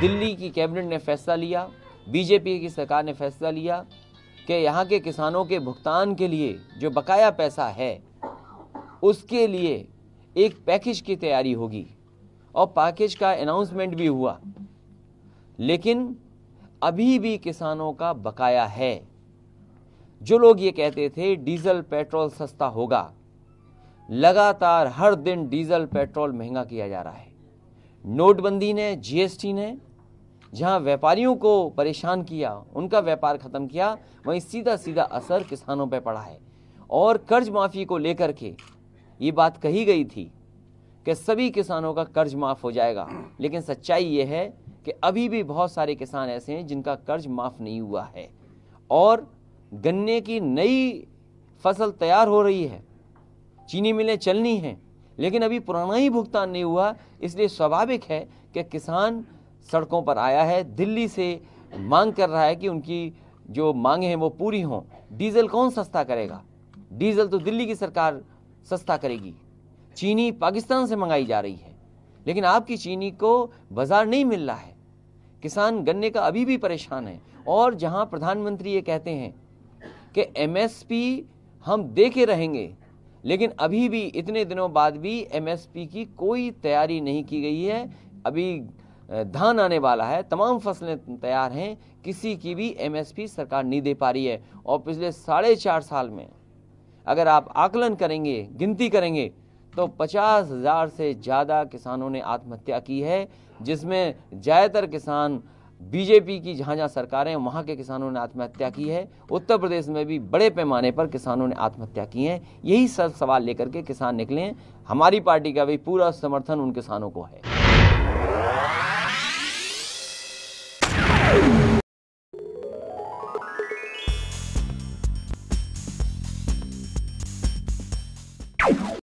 दिल्ली की कैबिनेट ने फैसला लिया बीजेपी की सरकार ने फैसला लिया कि यहाँ के किसानों के भुगतान के लिए जो बकाया पैसा है उसके लिए एक पैकेज की तैयारी होगी और पैकेज का अनाउंसमेंट भी हुआ लेकिन अभी भी किसानों का बकाया है जो लोग ये कहते थे डीजल पेट्रोल सस्ता होगा लगातार हर दिन डीजल पेट्रोल महंगा किया जा रहा है नोटबंदी ने जीएसटी ने जहाँ व्यापारियों को परेशान किया उनका व्यापार ख़त्म किया वहीं सीधा सीधा असर किसानों पर पड़ा है और कर्ज माफ़ी को लेकर के ये बात कही गई थी कि सभी किसानों का कर्ज माफ़ हो जाएगा लेकिन सच्चाई ये है कि अभी भी बहुत सारे किसान ऐसे हैं जिनका कर्ज माफ़ नहीं हुआ है और गन्ने की नई फसल तैयार हो रही है चीनी मिलें चलनी हैं लेकिन अभी पुराना ही भुगतान नहीं हुआ इसलिए स्वाभाविक है कि किसान सड़कों पर आया है दिल्ली से मांग कर रहा है कि उनकी जो मांगे हैं वो पूरी हों डीजल कौन सस्ता करेगा डीजल तो दिल्ली की सरकार सस्ता करेगी चीनी पाकिस्तान से मंगाई जा रही है लेकिन आपकी चीनी को बाज़ार नहीं मिल रहा है किसान गन्ने का अभी भी परेशान है और जहां प्रधानमंत्री ये कहते हैं कि एमएसपी हम देखे रहेंगे लेकिन अभी भी इतने दिनों बाद भी एमएसपी की कोई तैयारी नहीं की गई है अभी धान आने वाला है तमाम फसलें तैयार हैं किसी की भी एमएसपी सरकार नहीं दे पा रही है और पिछले साढ़े चार साल में अगर आप आकलन करेंगे गिनती करेंगे तो पचास हज़ार से ज़्यादा किसानों ने आत्महत्या की है जिसमें ज़्यादातर किसान बीजेपी की जहाँ जहाँ सरकारें वहाँ के किसानों ने आत्महत्या की है उत्तर प्रदेश में भी बड़े पैमाने पर किसानों ने आत्महत्या की है यही सब सवाल लेकर के किसान निकले हमारी पार्टी का भी पूरा समर्थन उन किसानों को है